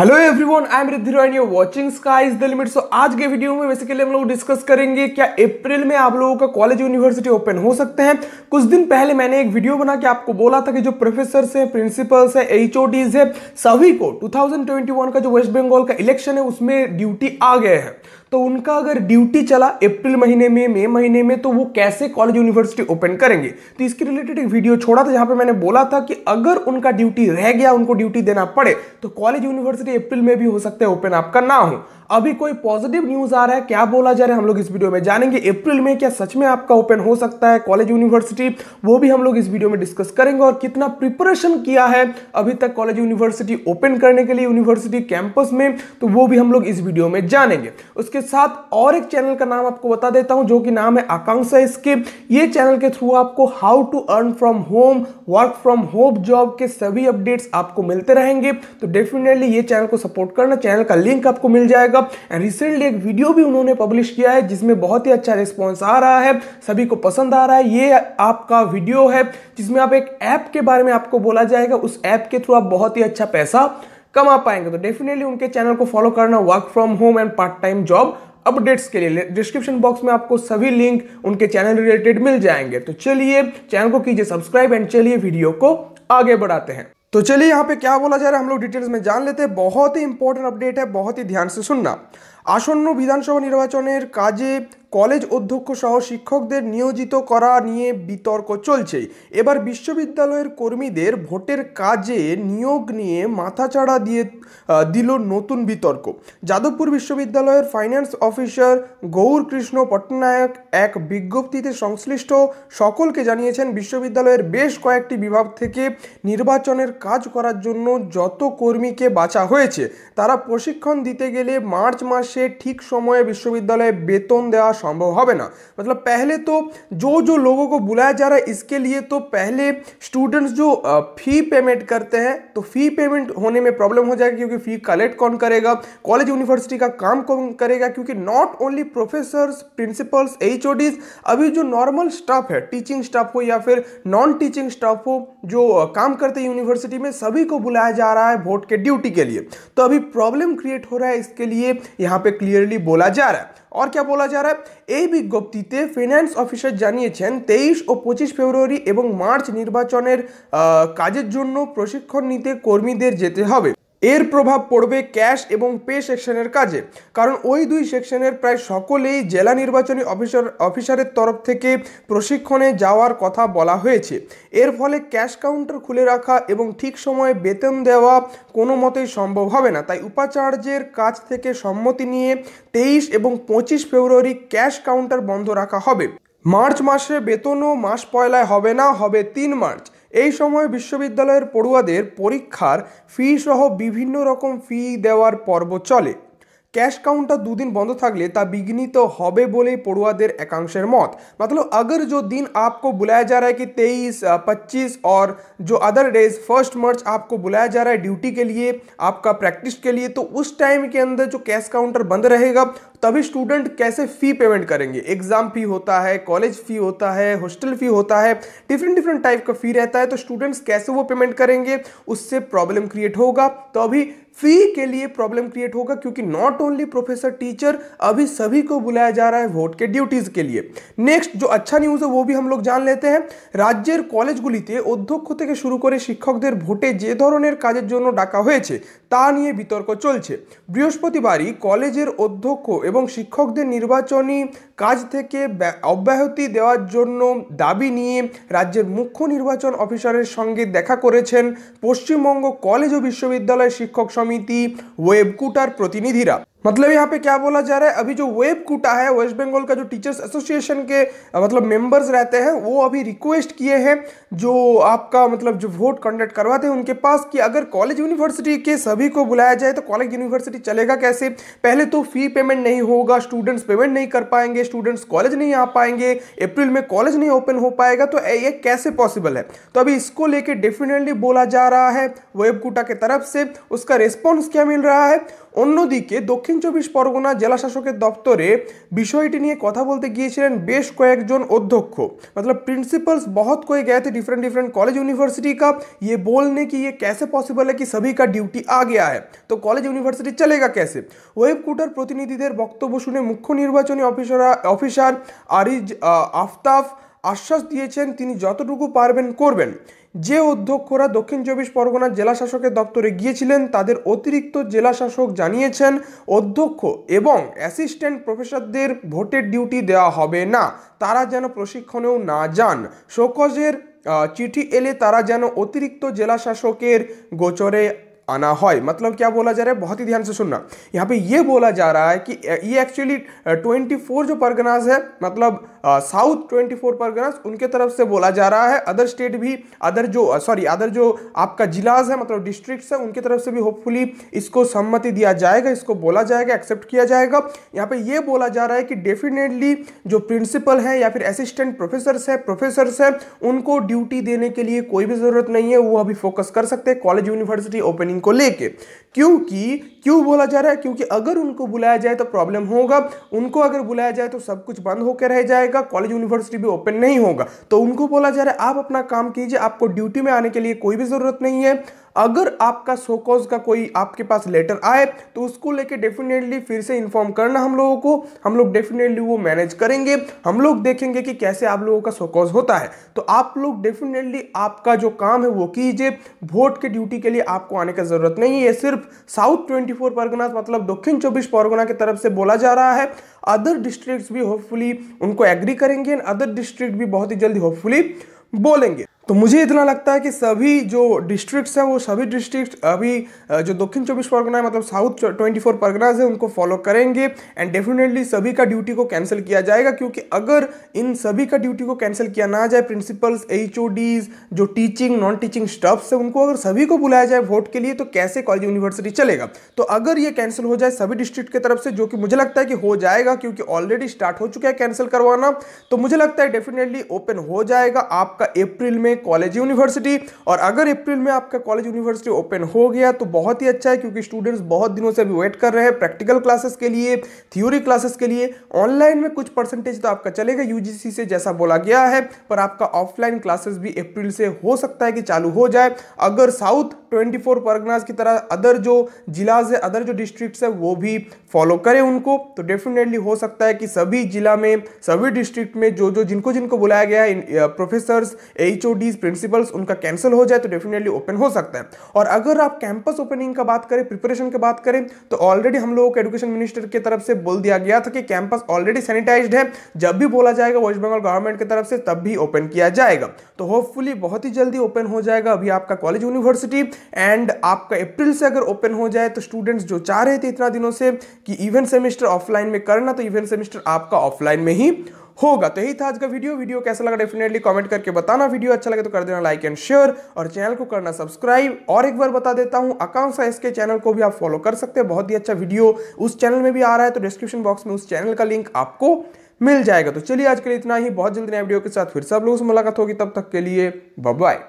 hello everyone I am Riddhi and you watching sky is the limit so आज के video में basically हम लोग डिस्कस करेंगे क्या अप्रैल में आप लोगों का कॉलेज यूनिवर्सिटी ओपन हो सकते हैं कुछ दिन पहले मैंने एक वीडियो बना के आपको बोला था कि जो प्रोफेसर हैं प्रिंसिपल्स हैं एच है सभी को टू का जो वेस्ट बंगाल का इलेक्शन है उसमें ड्यूटी आ गए हैं तो उनका अगर ड्यूटी चला अप्रैल महीने में मई महीने में तो वो कैसे कॉलेज यूनिवर्सिटी ओपन करेंगे तो इसके रिलेटेड एक वीडियो छोड़ा था जहां पे मैंने बोला था कि अगर उनका ड्यूटी रह गया उनको ड्यूटी देना पड़े तो कॉलेज यूनिवर्सिटी अप्रैल में भी हो सकता है ओपन आपका ना हो अभी कोई पॉजिटिव न्यूज आ रहा है क्या बोला जा रहा है हम लोग इस वीडियो में जानेंगे अप्रैल में क्या सच में आपका ओपन हो सकता है कॉलेज यूनिवर्सिटी वो भी हम लोग इस वीडियो में डिस्कस करेंगे और कितना प्रिपरेशन किया है अभी तक कॉलेज यूनिवर्सिटी ओपन करने के लिए यूनिवर्सिटी कैंपस में तो वो भी हम लोग इस वीडियो में जानेंगे उसके इसके साथ और एक चैनल का नाम आपको बता देता हूं जो कि नाम है आकांक्षा स्किप ये चैनल के थ्रू आपको how to earn from home work from home job के सभी अपडेट्स आपको मिलते रहेंगे तो डेफिनेटली ये चैनल को सपोर्ट करना चैनल का लिंक आपको मिल जाएगा एंड रिसेंटली एक वीडियो भी उन्होंने पब्लिश किया है जिसमें बहुत ही अच्छा रिस्पॉन्स आ रहा है सभी को पसंद आ रहा है ये आपका वीडियो है जिसमें आप एक ऐप के बारे में आपको बोला जाएगा उस ऐप के थ्रू आप बहुत ही अच्छा पैसा कमा पाएंगे तो डेफिनेटली उनके चैनल को फॉलो करना work from home and part time job updates के लिए डिस्क्रिप्शन बॉक्स में आपको सभी लिंक उनके चैनल रिलेटेड मिल जाएंगे तो चलिए चैनल को कीजिए सब्सक्राइब एंड चलिए वीडियो को आगे बढ़ाते हैं तो चलिए यहाँ पे क्या बोला जा रहा है हम लोग डिटेल्स में जान लेते हैं बहुत ही इंपॉर्टेंट अपडेट है बहुत ही ध्यान से सुनना आसन्न विधानसभा निर्वाचन काजे কলেজ অধ্যক্ষ সহ শিক্ষকদের নিয়োজিত করা নিয়ে বিতর্ক চলছে এবার বিশ্ববিদ্যালয়ের কর্মীদের ভোটের কাজে নিয়োগ নিয়ে মাথাচাড়া দিয়ে দিল নতুন বিতর্ক যাদবপুর বিশ্ববিদ্যালয়ের ফাইন্যান্স অফিসার গৌর কৃষ্ণ পট্টনায়ক এক বিজ্ঞপ্তিতে সংশ্লিষ্ট সকলকে জানিয়েছেন বিশ্ববিদ্যালয়ের বেশ কয়েকটি বিভাগ থেকে নির্বাচনের কাজ করার জন্য যত কর্মীকে বাছা হয়েছে তারা প্রশিক্ষণ দিতে গেলে মার্চ মাসে ঠিক সময়ে বিশ্ববিদ্যালয়ে বেতন দেওয়া संभव है ना मतलब पहले तो जो जो लोगों को बुलाया जा रहा है इसके लिए तो पहले स्टूडेंट्स जो फ़ी पेमेंट करते हैं तो फ़ी पेमेंट होने में प्रॉब्लम हो जाएगी क्योंकि फ़ी कलेक्ट कौन करेगा कॉलेज यूनिवर्सिटी का काम कौन करेगा क्योंकि not only professor principals H अभी जो नॉर्मल स्टाफ है टीचिंग स्टाफ हो या फिर नॉन टीचिंग स्टाफ हो जो काम करते हैं यूनिवर्सिटी में सभी को बुलाया जा रहा है वोट के ड्यूटी के लिए तो अभी प्रॉब्लम क्रिएट हो रहा है इसके लिए यहाँ पे क्लियरली बोला जा रहा है और কে বলা जा এই বিজ্ঞপ্তিতে ফিনান্স অফিসার জানিয়েছেন তেইশ ও পঁচিশ ফেব্রুয়ারি এবং মার্চ নির্বাচনের কাজের জন্য প্রশিক্ষণ নিতে কর্মীদের যেতে হবে এর প্রভাব পড়বে ক্যাশ এবং পে সেকশনের কাজে কারণ ওই দুই সেকশনের প্রায় সকলেই জেলা নির্বাচনী অফিসার অফিসারের তরফ থেকে প্রশিক্ষণে যাওয়ার কথা বলা হয়েছে এর ফলে ক্যাশ কাউন্টার খুলে রাখা এবং ঠিক সময়ে বেতন দেওয়া কোনো মতেই সম্ভব হবে না তাই উপাচার্যের কাছ থেকে সম্মতি নিয়ে তেইশ এবং পঁচিশ ফেব্রুয়ারি ক্যাশ কাউন্টার বন্ধ রাখা হবে মার্চ মাসে বেতনও মাস পয়লায় হবে না হবে তিন মার্চ এই সময় বিশ্ববিদ্যালয়ের পড়ুয়াদের পরীক্ষার ফি সহ বিভিন্ন রকম ফি দেওয়ার পর্ব চলে कैश काउंटर दो दिन बंद তা विघ्नित हो पड़ुआर एकांशर मत मतलब अगर जो दिन आपको बुलाया जा रहा है कि 23 25 और जो अदर डेज फर्स्ट मार्च आपको बुलाया जा रहा है ड्यूटी के लिए आपका प्रैक्टिस के लिए तो उस टाइम के अंदर जो कैश काउंटर बंद रहेगा तभी स्टूडेंट कैसे फ़ी पेमेंट करेंगे एग्ज़ाम फ़ी होता है कॉलेज फ़ी होता है हॉस्टल फ़ी होता है डिफरेंट डिफरेंट टाइप का फ़ी रहता है तो स्टूडेंट्स कैसे वो पेमेंट करेंगे उससे प्रॉब्लम क्रिएट होगा तो अभी फी के लिए प्रॉब्लम क्रिएट होगा क्योंकि नॉट ओनली प्रोफेसर टीचर अभी सभी को बुलाया जा रहा है ভোট के ডিউটিজ के लिए নেক্সট जो अच्छा নিউজ है वो भी हम लोग जान लेते हैं রাজ্যের কলেজগুলিতে অধ্যক্ষ থেকে শুরু করে শিক্ষকদের ভোটে যে ধরনের কাজের জন্য ডাকা হয়েছে তা নিয়ে বিতর্ক চলছে বৃহস্পতিবারই কলেজের অধ্যক্ষ এবং শিক্ষকদের নির্বাচনী কাজ থেকে অব্যাহতি দেওয়ার জন্য দাবি নিয়ে রাজ্যের মুখ্য নির্বাচন অফিসারের সঙ্গে দেখা করেছেন পশ্চিমবঙ্গ কলেজ ও বিশ্ববিদ্যালয় শিক্ষক সমিতি সমিতি ওয়েবকুটার প্রতিনিধিরা मतलब यहाँ पे क्या बोला जा रहा है अभी जो वेब कोटा है वेस्ट बंगाल का जो टीचर्स एसोसिएशन के मतलब मेंबर्स रहते हैं वो अभी रिक्वेस्ट किए हैं जो आपका मतलब जो वोट कंडक्ट करवाते हैं उनके पास कि अगर कॉलेज यूनिवर्सिटी के सभी को बुलाया जाए तो कॉलेज यूनिवर्सिटी चलेगा कैसे पहले तो फी पेमेंट नहीं होगा स्टूडेंट्स पेमेंट नहीं कर पाएंगे स्टूडेंट्स कॉलेज नहीं आ पाएंगे अप्रैल में कॉलेज नहीं ओपन हो पाएगा तो ये कैसे पॉसिबल है तो अभी इसको लेके डेफिनेटली बोला जा रहा है वेब कोटा के तरफ से उसका रिस्पॉन्स क्या मिल रहा है অন্যদিকে দক্ষিণ চব্বিশ পরগনা জেলা শাসকের দপ্তরে বিষয়টি নিয়ে কথা বলতে গিয়েছিলেন বেশ কয়েকজন অধ্যক্ষ মতলব প্রিন্সিপালস बहुत কয়ে गए থে ডিফারেন্ট ডিফারেন্ট কলেজ ইউনিভার্সিটি কা ইয়ে বোলনে কি ইয়ে कैसे পসিবল হ্যাঁ কি সভি কা ডিউটি आ गया है तो कॉलेज यूनिवर्सिटी चलेगा कैसे ওয়েবকুটার প্রতিনিধিদের বক্তব্য শুনে মুখ্য নির্বাচনী অফিসার অফিসার আরিজ আফতাফ আশ্বাস দিয়েছেন তিনি যতটুকু পারবেন করবেন যে অধ্যক্ষরা দক্ষিণ চব্বিশ পরগনা জেলা শাসকের দপ্তরে গিয়েছিলেন তাদের অতিরিক্ত জেলা শাসক জানিয়েছেন অধ্যক্ষ এবং অ্যাসিস্ট্যান্ট প্রফেসরদের ভোটের ডিউটি দেওয়া হবে না তারা যেন প্রশিক্ষণেও না যান শোকজের চিঠি এলে তারা যেন অতিরিক্ত জেলা শাসকের গোচরে अनाहॉय मतलब क्या बोला जा रहा है बहुत ही ध्यान से सुनना यहाँ पे ये बोला जा रहा है कि ये एक्चुअली 24 जो परगनाज है मतलब साउथ 24 परगनाज उनके तरफ से बोला जा रहा है अदर स्टेट भी अदर जो सॉरी अदर जो आपका जिलाज है मतलब डिस्ट्रिक्ट है उनके तरफ से भी होपफुली इसको सम्मति दिया जाएगा इसको बोला जाएगा एक्सेप्ट किया जाएगा यहाँ पे यह बोला जा रहा है कि डेफिनेटली जो प्रिंसिपल है या फिर असिस्टेंट प्रोफेसर है प्रोफेसर है उनको ड्यूटी देने के लिए कोई भी ज़रूरत नहीं है वो अभी फोकस कर सकते हैं कॉलेज यूनिवर्सिटी ओपनिंग को लेके क्योंकि क्यों बोला जा रहा है क्योंकि अगर उनको बुलाया जाए तो प्रॉब्लम होगा उनको अगर बुलाया जाए तो सब कुछ बंद होकर रह जाएगा कॉलेज यूनिवर्सिटी भी ओपन नहीं होगा तो उनको बोला जा रहा है आप अपना काम कीजिए आपको ड्यूटी में आने के लिए कोई भी ज़रूरत नहीं है अगर आपका सोकोज का कोई आपके पास लेटर आए तो उसको लेके डेफिनेटली फिर से इन्फॉर्म करना हम लोगों को हम लोग डेफिनेटली वो मैनेज करेंगे हम लोग देखेंगे कि कैसे आप लोगों का सोकॉज होता है तो आप लोग डेफिनेटली आपका जो काम है वो कीजिए वोट के ड्यूटी के लिए आपको आने का ज़रूरत नहीं है सिर्फ south twenty twenty four Pargana मतलब दक्षिण चौबीस परगना की तरफ से बोला जा रहा है अदर डिस्ट्रिक्ट भी होपफुली उनको एग्री करेंगे अदर डिस्ट्रिक्ट भी बहुत ही जल्दी होपफुली बोलेंगे तो मुझे इतना लगता है कि सभी जो डिस्ट्रिक्ट्स हैं वो सभी डिस्ट्रिक्ट अभी जो दक्षिण चौबीस परगना है मतलब साउथ ट्वेंटी फोर परगनाज है उनको फॉलो करेंगे एंड डेफिनेटली सभी का ड्यूटी को कैंसिल किया जाएगा क्योंकि अगर इन सभी का ड्यूटी को कैंसिल किया ना जाए प्रिंसिपल्स एच जो टीचिंग नॉन टीचिंग स्टाफ्स है उनको अगर सभी को बुलाया जाए वोट के लिए तो कैसे कॉलेज यूनिवर्सिटी चलेगा तो अगर ये कैंसिल हो जाए सभी डिस्ट्रिक्ट की तरफ से जो कि मुझे लगता है कि हो जाएगा क्योंकि ऑलरेडी स्टार्ट हो चुका है कैंसिल करवाना तो मुझे लगता है डेफिनेटली ओपन हो जाएगा आपका अप्रैल में कॉलेज यूनिवर्सिटी और अगर अप्रैल में आपका कॉलेज यूनिवर्सिटी ओपन हो गया तो बहुत ही अच्छा है क्योंकि स्टूडेंट्स बहुत दिनों से अभी वेट कर रहे हैं प्रैक्टिकल क्लासेस के लिए थ्योरी क्लासेस के लिए ऑनलाइन में कुछ परसेंटेज तो आपका चलेगा यूजीसी से जैसा बोला गया है पर आपका ऑफलाइन क्लासेस भी अप्रैल से हो सकता है कि चालू हो जाए अगर साउथ ट्वेंटी फोर परगनाज की तरह अदर जो जिलाज है अदर जो डिस्ट्रिक्ट है वो भी फॉलो करें उनको तो डेफिनेटली हो सकता है कि सभी जिला में सभी डिस्ट्रिक्ट में जो जो जिनको जिनको बुलाया गया है प्रोफेसर्स एच ओ प्रिंसिपल्स उनका कैंसिल हो जाए तो डेफिनेटली ओपन हो सकता है और अगर आप कैंपस ओपनिंग का बात करें प्रिपरेशन की बात करें तो ऑलरेडी हम लोगों को एजुकेशन मिनिस्टर की तरफ से बोल दिया गया था कि कैंपस ऑलरेडी सैनिटाइज है जब भी बोला जाएगा वेस्ट बंगाल गवर्नमेंट की तरफ से तब भी ओपन किया जाएगा तो होपफुली बहुत ही जल्दी ओपन हो जाएगा अभी आपका कॉलेज यूनिवर्सिटी एंड आपका अप्रैल से अगर ओपन हो जाए तो स्टूडेंट्स जो चाह रहे थे इतना दिनों से कि इवेंट सेमेस्टर ऑफलाइन में करना तो इवेंट सेमेस्टर आपका ऑफलाइन में ही होगा तो यही था आज का वीडियो वीडियो कैसा लगा डेफिनेटली कमेंट करके बताना वीडियो अच्छा लगे तो कर देना लाइक एंड शेयर और चैनल को करना सब्सक्राइब और एक बार बता देता हूं अकाउंट साइज के चैनल को भी आप फॉलो कर सकते हैं बहुत ही अच्छा वीडियो उस चैनल में भी आ रहा है तो डिस्क्रिप्शन बॉक्स में उस चैनल का लिंक आपको मिल जाएगा तो चलिए आज के लिए इतना ही बहुत जल्दी नया वीडियो के साथ फिर सब लोगों से मुलाकात होगी तब तक के लिए बाय